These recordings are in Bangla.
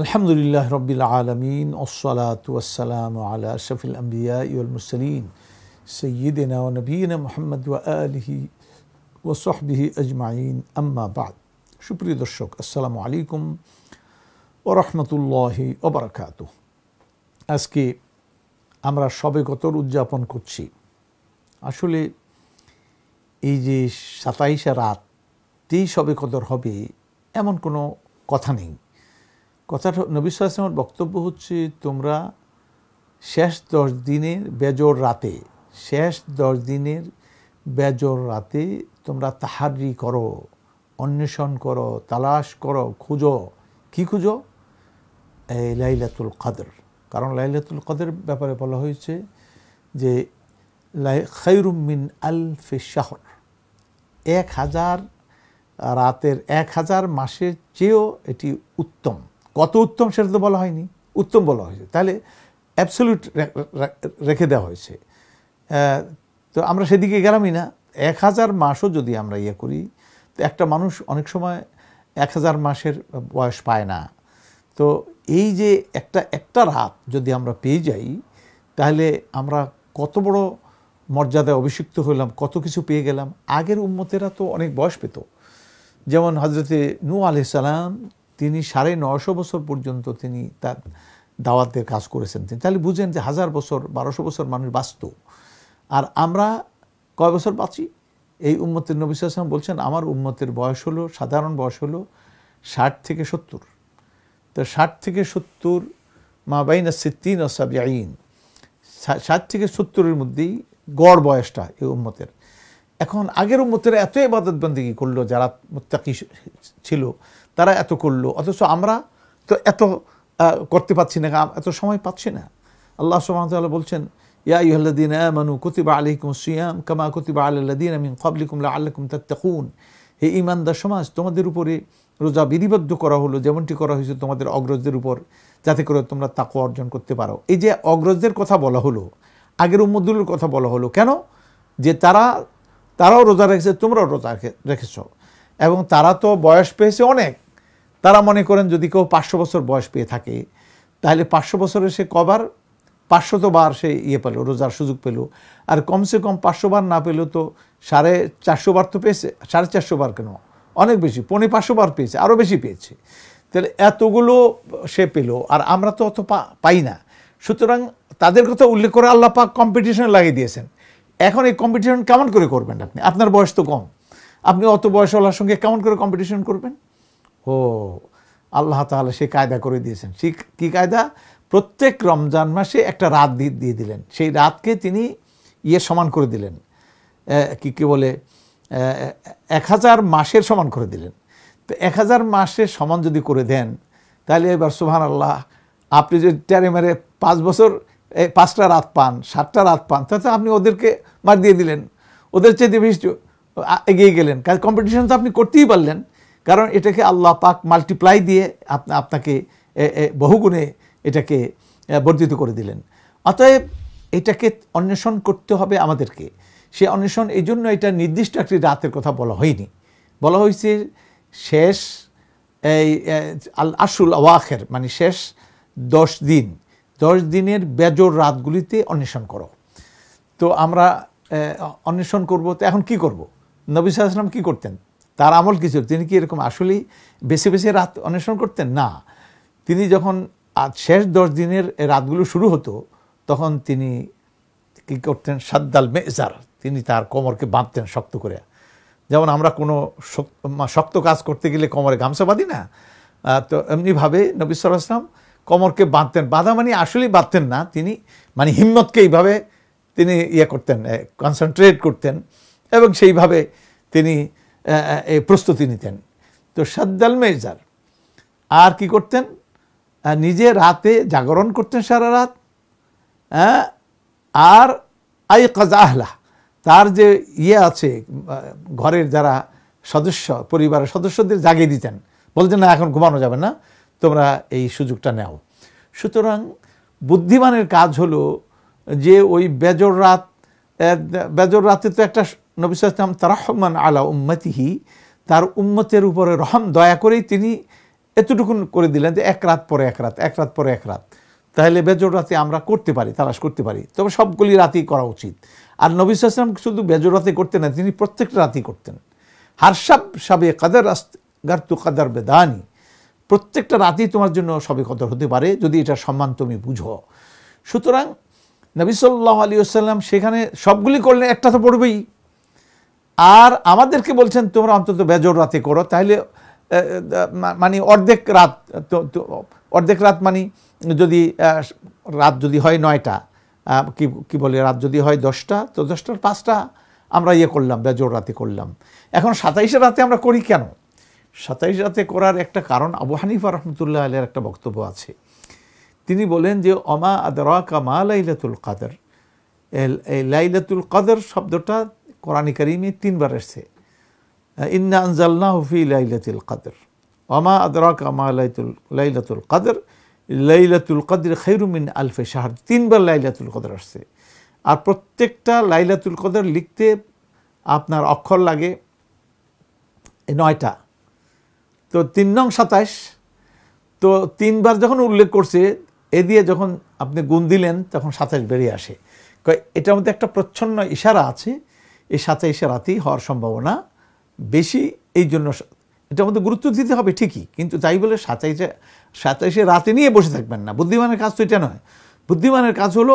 আলহামদুলিল্লাহ রবিল আলমিন ওসলাতাম আলা শফিল আম্বিয়া ইউল মুসলিম সৈয়দিনা নবীন মোহাম্মদ আলহি সহবিহি আজমাইন আম্মাবাদ সুপ্রিয় দর্শক আসসালামু আলাইকুম ও রহমতুল্লাহি ওবরাকাত আজকে আমরা সবে কতর উদযাপন করছি আসলে এই যে সাতাইশে রাত তেই সবে কদর হবে এমন কোনো কথা নেই কথাটা নবী সালামের বক্তব্য হচ্ছে তোমরা শেষ দশ দিনের বেজর রাতে শেষ দশ দিনের বেজর রাতে তোমরা তাহারি করো অন্বেষণ করো তালাশ করো খুঁজো কি খুঁজো এই লাইলাতুল কাদের কারণ লাইলাতুল কাদের ব্যাপারে বলা হয়েছে যে খৈরুমিন আল শাহর এক হাজার রাতের এক হাজার মাসের চেয়েও এটি উত্তম কত উত্তম সেটা তো বলা হয়নি উত্তম বলা হয়েছে তাহলে অ্যাবসলিউট রেখে দেওয়া হয়েছে তো আমরা সেদিকে গেলামই না এক হাজার মাসও যদি আমরা ইয়ে করি তো একটা মানুষ অনেক সময় এক হাজার মাসের বয়স পায় না তো এই যে একটা একটা রাত যদি আমরা পেয়ে যাই তাহলে আমরা কত বড় মর্যাদায় অভিষিক্ত হলাম কত কিছু পেয়ে গেলাম আগের উম্মতেরা তো অনেক বয়স পেত যেমন হজরতে নু আলহিসাল্লাম সালাম তিনি সাড়ে নশো বছর পর্যন্ত তিনি তার দাওয়াতের কাজ করেছেন তিনি তাহলে বুঝেন যে হাজার বছর বারোশো বছর মানুষ বাঁচত আর আমরা কয় বছর বাঁচি এই উম্মতের নবী সাল্লাম বলছেন আমার উম্মতের বয়স হলো সাধারণ বয়স হলো ষাট থেকে সত্তর তো ষাট থেকে সত্তর মা বাইন সিদ্দিন অসাবি আইন ষাট থেকে সত্তরের মধ্যেই গড় বয়সটা এই উম্মতের এখন আগের উম্মতেরা এত এবাদত করলো যারা মোত্তাকি ছিল তারা এত করলো অথচ আমরা তো এত করতে পারছি না এত সময় পাচ্ছি না আল্লাহ সুবাহতাল্লাহ বলছেন ইয়া ইহ্লাদিন মানু কুতিবা আলহিকুম সিয়াম কামা কুতিবা আল্লাদিন আমিন কবলিকুম আল্লাহকুম তাত্তাকুন হে ইমানদার সমাজ তোমাদের উপরে রোজা বিধিবদ্ধ করা হলো যেমনটি করা হয়েছে তোমাদের অগ্রজদের উপর যাতে করে তোমরা তাকু অর্জন করতে পারো এই যে অগ্রজদের কথা বলা হলো আগের উম্মদুলের কথা বলা হলো কেন যে তারা তারাও রোজা রেখেছে তোমরাও রোজা রেখেছ এবং তারা তো বয়স পেয়েছে অনেক তারা মনে করেন যদি কেউ পাঁচশো বছর বয়স পেয়ে থাকে তাহলে পাঁচশো বছরে সে কবার পাঁচশো তো বার সে ইয়ে পেল রোজার সুযোগ পেল আর কমসে কম পাঁচশো বার না পেলেও তো সাড়ে চারশো বার তো পেয়েছে সাড়ে চারশো বার কেন অনেক বেশি পনে পাঁচশো বার পেয়েছে আরও বেশি পেয়েছে তাহলে এতগুলো সে পেল আর আমরা তো অত পাই না সুতরাং তাদের কথা উল্লেখ করে আল্লাহ পাক কম্পিটিশনে লাগিয়ে দিয়েছেন এখন এই কম্পিটিশন কেমন করে করবেন আপনি আপনার বয়স তো কম আপনি অত বয়সওয়ালার সঙ্গে কেমন করে কম্পিটিশন করবেন ও আল্লাহ তাহলে সে কায়দা করে দিয়েছেন সে কী কায়দা প্রত্যেক রমজান মাসে একটা রাত দিয়ে দিলেন সেই রাতকে তিনি ইয়ে সমান করে দিলেন কি কী বলে এক হাজার মাসের সমান করে দিলেন তো এক হাজার মাসের সমান যদি করে দেন তাহলে এবার সুহান আল্লাহ আপনি যদি ট্যারে মেরে পাঁচ বছর পাঁচটা রাত পান সাতটা রাত পান তাতে আপনি ওদেরকে মার দিয়ে দিলেন ওদের চেয়ে বেশি এগিয়ে গেলেন কাজ কম্পিটিশন তো আপনি করতেই পারলেন কারণ এটাকে আল্লাহ পাক মাল্টিপ্লাই দিয়ে আপনাকে বহুগুণে এটাকে বর্ধিত করে দিলেন অতএব এটাকে অন্বেষণ করতে হবে আমাদেরকে সে অন্বেষণ এই জন্য এটা নির্দিষ্ট একটি রাতের কথা বলা হয়নি বলা হয়েছে শেষ এই আল আসুল ওয়াখের মানে শেষ দশ দিন দশ দিনের বেজর রাতগুলিতে অন্বেষণ করো তো আমরা অন্বেষণ করব তো এখন কি করব নবী আসলাম কী করতেন তার আমল কিছু ছিল তিনি কি এরকম আসলেই বেশি বেশি রাত অন্বেষণ করতেন না তিনি যখন শেষ দশ দিনের রাতগুলো শুরু হতো তখন তিনি কি করতেন সাদ্দাল মেজার তিনি তার কোমরকে বাঁধতেন শক্ত করে যেমন আমরা কোনো শক্ত কাজ করতে গেলে কোমরে গামছা বাঁধি না তো এমনিভাবে নবী আসলাম কোমরকে বাঁধতেন বাঁধা মানে আসলেই বাঁধতেন না তিনি মানে হিম্মতকে এইভাবে তিনি ইয়ে করতেন কনসেন্ট্রেট করতেন এবং সেইভাবে তিনি প্রস্তুতি নিতেন তো সাদ্দাল মেজার আর কি করতেন নিজে রাতে জাগরণ করতেন সারা রাত আর আই কাজাহলা তার যে ইয়ে আছে ঘরের যারা সদস্য পরিবারের সদস্যদের জাগিয়ে দিতেন বলতেন না এখন ঘুমানো যাবে না তোমরা এই সুযোগটা নেও সুতরাং বুদ্ধিমানের কাজ হলো যে ওই বেজর রাত বেজর রাতে তো একটা নবিসাম তারাহমান আলা উম্মতিহি তার উম্মতের উপরে রহম দয়া করেই তিনি এতটুকু করে দিলেন যে এক রাত পরে এক রাত এক রাত পরে এক রাত তাহলে বেজর রাতে আমরা করতে পারি তালাশ করতে পারি তবে সবগুলি রাতেই করা উচিত আর নবী সালাম শুধু বেজর রাতে করতেন না তিনি প্রত্যেকটা রাতেই করতেন হারসাব সাবে কাদার গার্তু কাদার বেদানি প্রত্যেকটা রাতেই তোমার জন্য সবে কদর হতে পারে যদি এটা সম্মান তুমি বুঝো সুতরাং নবী সাল্লাহ আলী আসাল্লাম সেখানে সবগুলি করলে একটা তো পড়বেই আর আমাদেরকে বলছেন তোমরা অন্তত বেজর রাতে করো তাহলে মানে অর্ধেক রাত অর্ধেক রাত মানে যদি রাত যদি হয় নয়টা কি কি বলে রাত যদি হয় দশটা তো দশটার পাঁচটা আমরা ইয়ে করলাম বেজর রাতে করলাম এখন সাতাইশে রাতে আমরা করি কেন সাতাইশ রাতে করার একটা কারণ আবু হানিফা রহমতুল্লাহ আলের একটা বক্তব্য আছে তিনি বলেন যে অমা আদর কামা লাইলাতুল কাদের লাইলাতুল কাদের শব্দটা কোরআন করিমে তিনবার এসছে ইন্না আনজাল্লাহ ফি লাইলাতুল কাদর ওমা আদরাক আমা লাইতুল লাইলাতুল কাদের লাইলাতুল কাদের খৈরুমিন আলফে শাহর তিনবার লাইলাতুল কদর আসছে আর প্রত্যেকটা লাইলাতুল কদর লিখতে আপনার অক্ষর লাগে নয়টা তো তিন নং সাতাশ তো তিনবার যখন উল্লেখ করছে এ দিয়ে যখন আপনি গুণ দিলেন তখন সাতাশ বেরিয়ে আসে এটার মধ্যে একটা প্রচ্ছন্ন ইশারা আছে এই সাঁচা রাতেই হওয়ার সম্ভাবনা বেশি এই জন্য এটা আমাদের গুরুত্ব দিতে হবে ঠিকই কিন্তু তাই বলে সাঁচাইশে সাঁচাইশে রাতে নিয়ে বসে থাকবেন না বুদ্ধিমানের কাজ তো এটা নয় বুদ্ধিমানের কাজ হলো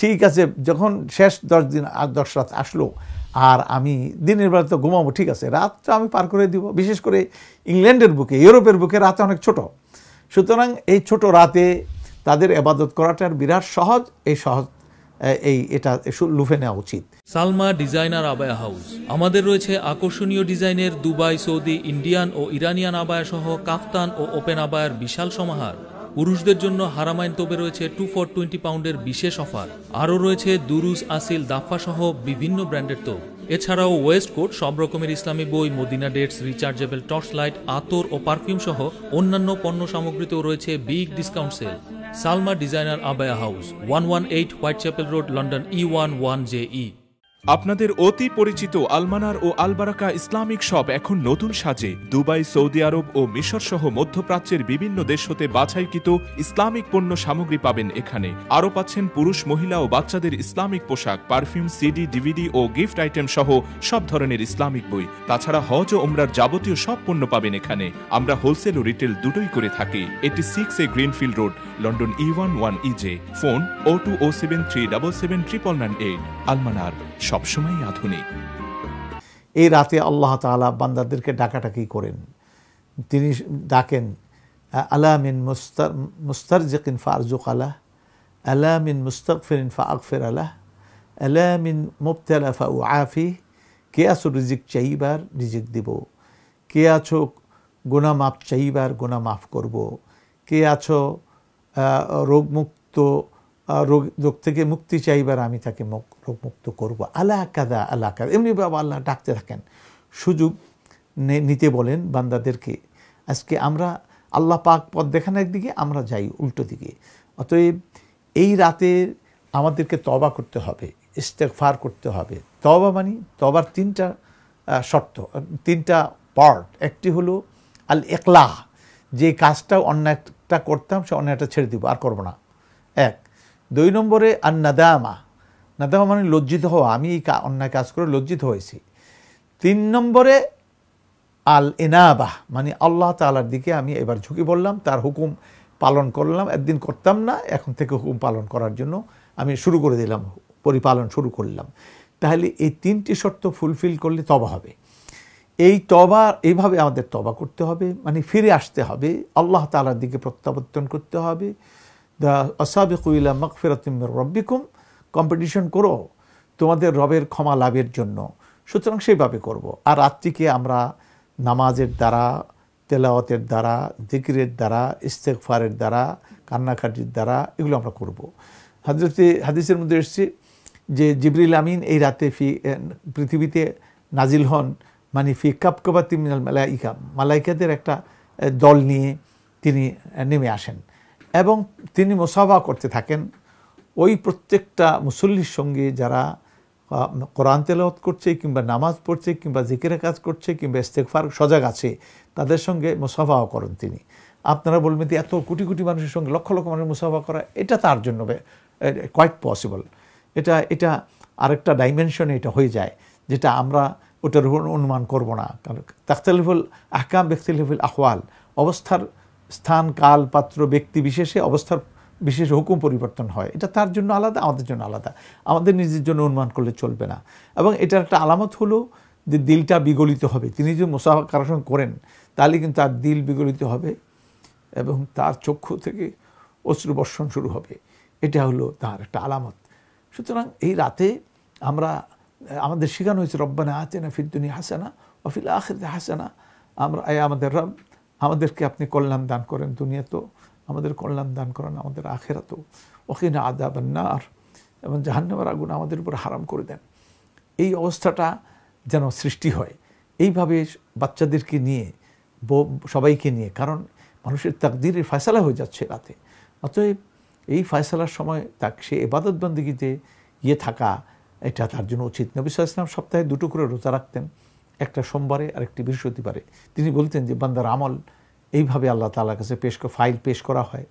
ঠিক আছে যখন শেষ দশ দিন আর দশ রাত আসলো আর আমি দিনের বেলা তো ঘুমাবো ঠিক আছে রাতটা আমি পার করে দিব বিশেষ করে ইংল্যান্ডের বুকে ইউরোপের বুকে রাত অনেক ছোট সুতরাং এই ছোট রাতে তাদের এবাদত করাটার বিরাট সহজ এই সহজ এই এটা লুফে নেওয়া উচিত সালমা ডিজাইনার আবায়া হাউস আমাদের রয়েছে আকর্ষণীয় ডিজাইনের দুবাই সৌদি ইন্ডিয়ান ও ইরানিয়ান আবায়া সহ কাফতান ও ওপেন আবায়ার বিশাল সমাহার পুরুষদের জন্য হারামাইন তোপে রয়েছে টু ফর টোয়েন্টি পাউন্ডের বিশেষ অফার আরও রয়েছে দুরুজ আসিল দাফা সহ বিভিন্ন ব্র্যান্ডের তোপ এছাড়াও ওয়েস্ট কোট সব রকমের ইসলামী বই Medina dates rechargeable torch light আতর ও পারফিউম সহ অন্যান্য পণ্য সামগ্রীতেও রয়েছে big discount sale Salma Designer Abaya House, 118 Whitechapel Road, London E11JE. আপনাদের অতি পরিচিত আলমানার ও আলবারাকা ইসলামিক শপ এখন নতুন সাজে দুবাই সৌদি আরব ও মিশর সহ মধ্যপ্রাচ্যের বিভিন্ন দেশ হতে বাছাইকৃত ইসলামিক পণ্য সামগ্রী পাবেন এখানে আরও পাচ্ছেন পুরুষ মহিলা ও বাচ্চাদের ইসলামিক পোশাক পারফিউম সিডি ডিভিডি ও গিফট আইটেম সহ সব ধরনের ইসলামিক বই তাছাড়া হজ ও ওমরার যাবতীয় সব পণ্য পাবেন এখানে আমরা হোলসেল ও রিটেল দুটোই করে থাকি এটি six A Greenfield road London E one one EJ phone O two O seven three double seven triple nine eight আলমানার সবসময় আধুনিক এই রাতে আল্লাহ তালা বান্দাদেরকে ডাকাটাকি করেন তিনি ডাকেন আলামিন মুস্তার মুস্তার মুস্তারজিকিন ফারজুক আলাহ আলামিন মুস্তাকফিরিন ফা আকফের আলাহ আলামিন মুবতালা ফা ও আফি কে আছো রিজিক চাইবার রিজিক দিব কে আছো গোনা মাফ চাইবার গোনা মাফ করব কে আছো রোগমুক্ত রোগ রোগ থেকে মুক্তি চাইবার আমি তাকে রোগমুক্ত করব আলা কাদা আলা কাদা এমনি বাবা আল্লাহ ডাকতে থাকেন সুযোগ নিতে বলেন বান্দাদেরকে আজকে আমরা আল্লাহ পাক পথ দেখান একদিকে আমরা যাই উল্টো দিকে অতএব এই রাতে আমাদেরকে তবা করতে হবে ইস্তেকফার করতে হবে তবা মানে তবার তিনটা শর্ত তিনটা পার্ট একটি হলো আল একলা যে কাজটা অন্য একটা করতাম সে অন্য একটা ছেড়ে দিব আর করবো না এক দুই নম্বরে আর নাদামা নাদামা মানে লজ্জিত হওয়া আমি এই অন্যায় কাজ করে লজ্জিত হয়েছি তিন নম্বরে আল এনাবাহ মানে আল্লাহ তালার দিকে আমি এবার ঝুঁকি বললাম তার হুকুম পালন করলাম একদিন করতাম না এখন থেকে হুকুম পালন করার জন্য আমি শুরু করে দিলাম পরিপালন শুরু করলাম তাহলে এই তিনটি শর্ত ফুলফিল করলে তবা হবে এই তবা এইভাবে আমাদের তবা করতে হবে মানে ফিরে আসতে হবে আল্লাহ তালার দিকে প্রত্যাবর্তন করতে হবে দ্য মকফিরাতিমের রব্বিকুম কম্পিটিশন করো তোমাদের রবের ক্ষমা লাভের জন্য সুতরাং সেইভাবে করব। আর রাত্রিকে আমরা নামাজের দ্বারা তেলাওয়াতের দ্বারা দিকিরের দ্বারা ইস্তেকফারের দ্বারা কান্নাকাটির দ্বারা এগুলো আমরা করব। হাজরতে হাদিসের মধ্যে এসছে যে জিবরিল আমিন এই রাতে ফি পৃথিবীতে নাজিল হন মানে ফি কাপকাবাতি মিনাল মালাইকা মালাইকাদের একটা দল নিয়ে তিনি নেমে আসেন এবং তিনি মোসাফা করতে থাকেন ওই প্রত্যেকটা মুসল্লির সঙ্গে যারা কোরআন তেলত করছে কিংবা নামাজ পড়ছে কিংবা জিকিরের কাজ করছে কিংবা ইস্তেকফার সজাগ আছে তাদের সঙ্গে মুসাফাও করেন তিনি আপনারা বলবেন যে এত কোটি কোটি মানুষের সঙ্গে লক্ষ লক্ষ মানুষের মুসাফা করা এটা তার জন্য কোয়াইট পসিবল এটা এটা আরেকটা ডাইমেনশনে এটা হয়ে যায় যেটা আমরা ওটার অনুমান করব না কারণ তাখতালিফুল আহকাম ব্যক্তিলিফুল আহওয়াল অবস্থার স্থান কাল পাত্র ব্যক্তি বিশেষে অবস্থার বিশেষ হুকুম পরিবর্তন হয় এটা তার জন্য আলাদা আমাদের জন্য আলাদা আমাদের নিজের জন্য অনুমান করলে চলবে না এবং এটার একটা আলামত হলো যে দিলটা বিগলিত হবে তিনি যদি মোসাফা কারোর সঙ্গে করেন তাহলে কিন্তু তার দিল বিগলিত হবে এবং তার চক্ষু থেকে অশ্রুবর্ষণ শুরু হবে এটা হলো তার একটা আলামত সুতরাং এই রাতে আমরা আমাদের শেখানো হয়েছে রব্বানা না ফিরদুনি হাসানা অফিল আখেতে হাসানা আমরা আমাদের রব আমাদেরকে আপনি কল্যাণ দান করেন দুনিয়া তো আমাদের কল্যাণ দান করেন আমাদের আখেরা তো ওখিনা আদাব নার এবং জাহান্নামের আগুন আমাদের উপর হারাম করে দেন এই অবস্থাটা যেন সৃষ্টি হয় এইভাবে বাচ্চাদেরকে নিয়ে সবাইকে নিয়ে কারণ মানুষের তাকদির ফয়সলা হয়ে যাচ্ছে রাতে অতএব এই ফয়সলার সময় তাক সে এবাদতবন্দিগিতে ইয়ে থাকা এটা তার জন্য উচিত নবী ইসলাম সপ্তাহে দুটো করে রোজা রাখতেন একটা সোমবারে আর একটি বৃহস্পতিবারে তিনি বলতেন যে বান্দার আমল এইভাবে আল্লাহ তালার কাছে পেশ ফাইল পেশ করা হয়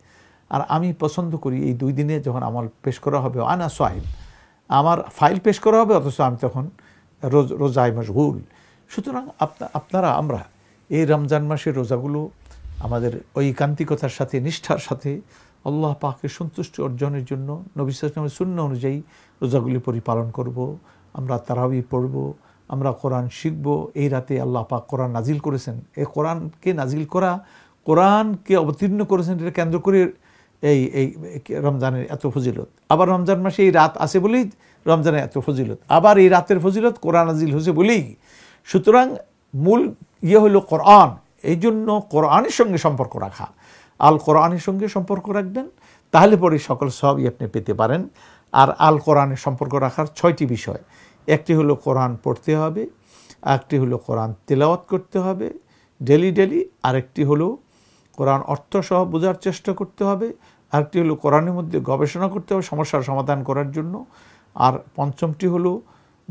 আর আমি পছন্দ করি এই দুই দিনে যখন আমল পেশ করা হবে আনা সোয়াইল আমার ফাইল পেশ করা হবে অথচ আমি তখন রোজ রোজায় ভুল সুতরাং আপনারা আমরা এই রমজান মাসের রোজাগুলো আমাদের ঐকান্তিকতার সাথে নিষ্ঠার সাথে আল্লাহ পাকে সন্তুষ্টি অর্জনের জন্য নবিশ্বাস নামের শূন্য অনুযায়ী রোজাগুলি পরিপালন করব আমরা তারাবি পড়ব আমরা কোরআন শিখব এই রাতে আল্লাহ পাক কোরআন নাজিল করেছেন এই কোরআনকে নাজিল করা কোরআনকে অবতীর্ণ করেছেন এটা কেন্দ্র করে এই এই রমজানের এত ফজিলত আবার রমজান মাসে এই রাত আছে বলেই রমজানের এত ফজিলত আবার এই রাতের ফজিলত কোরআন নাজিল হয়েছে বলেই সুতরাং মূল ইয়ে হলো কোরআন এই জন্য কোরআনের সঙ্গে সম্পর্ক রাখা আল কোরআনের সঙ্গে সম্পর্ক রাখবেন তাহলে পরে সকল ইয়ে আপনি পেতে পারেন আর আল কোরআনের সম্পর্ক রাখার ছয়টি বিষয় একটি হলো কোরআন পড়তে হবে একটি হলো কোরআন তেলাওয়াত করতে হবে ডেলি ডেলি আরেকটি হলো কোরআন অর্থ সহ বোঝার চেষ্টা করতে হবে আরেকটি হলো কোরআনের মধ্যে গবেষণা করতে হবে সমস্যার সমাধান করার জন্য আর পঞ্চমটি হলো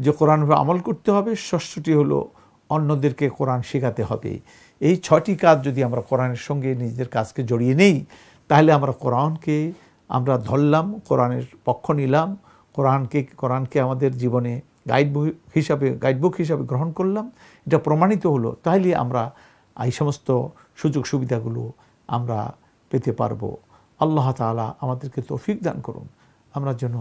যে কোরআনভাবে আমল করতে হবে ষষ্ঠটি হলো অন্যদেরকে কোরআন শেখাতে হবে এই ছটি কাজ যদি আমরা কোরআনের সঙ্গে নিজেদের কাজকে জড়িয়ে নেই তাহলে আমরা কোরআনকে আমরা ধরলাম কোরআনের পক্ষ নিলাম কোরআনকে কোরআনকে আমাদের জীবনে গাইড হিসাবে গাইডবুক হিসাবে গ্রহণ করলাম এটা প্রমাণিত হলো তাহলে আমরা এই সমস্ত সুযোগ সুবিধাগুলো আমরা পেতে পারবো আল্লাহ তালা আমাদেরকে তৌফিক দান করুন আমরা যেন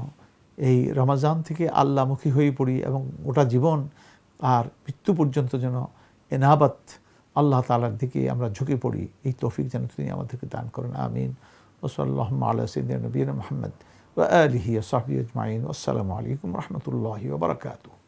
এই রমাজান থেকে আল্লাহমুখী হয়ে পড়ি এবং গোটা জীবন আর মৃত্যু পর্যন্ত যেন এনাবাত আল্লাহ তালার দিকে আমরা ঝুঁকে পড়ি এই তৌফিক যেন তিনি আমাদেরকে দান করেন আমিন ওসল্লাহম আল্লাহ সিদ্দিন নবীন মোহাম্মদ وآله وصحبه أجمعين والسلام عليكم ورحمة الله وبركاته